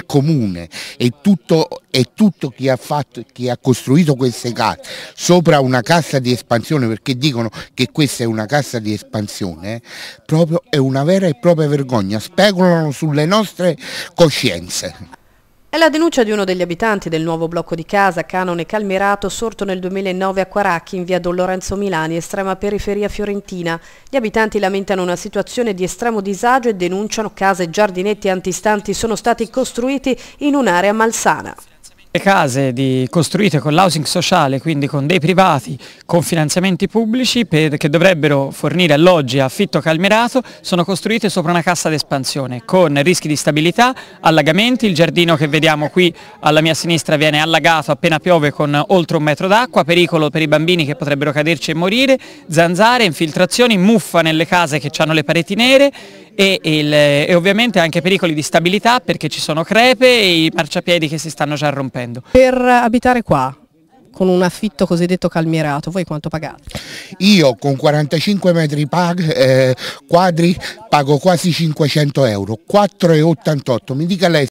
il comune e tutto, e tutto chi, ha fatto, chi ha costruito queste case sopra una cassa di espansione, perché dicono che questa è una cassa di espansione, proprio è una vera e propria vergogna, speculano sulle nostre coscienze. È la denuncia di uno degli abitanti del nuovo blocco di casa Canone Calmerato sorto nel 2009 a Quaracchi in via Don Lorenzo Milani, estrema periferia fiorentina. Gli abitanti lamentano una situazione di estremo disagio e denunciano case e giardinetti antistanti sono stati costruiti in un'area malsana. Le case di, costruite con l'housing sociale, quindi con dei privati, con finanziamenti pubblici per, che dovrebbero fornire alloggi a affitto calmerato, sono costruite sopra una cassa d'espansione con rischi di stabilità, allagamenti, il giardino che vediamo qui alla mia sinistra viene allagato appena piove con oltre un metro d'acqua, pericolo per i bambini che potrebbero caderci e morire, zanzare, infiltrazioni, muffa nelle case che hanno le pareti nere, e, il, e, ovviamente anche pericoli di stabilità perché ci sono crepe e i marciapiedi che si stanno già rompendo. Per abitare qua? con un affitto cosiddetto calmierato, voi quanto pagate? Io con 45 metri pag, eh, quadri pago quasi 500 euro, 4,88, mi dica lei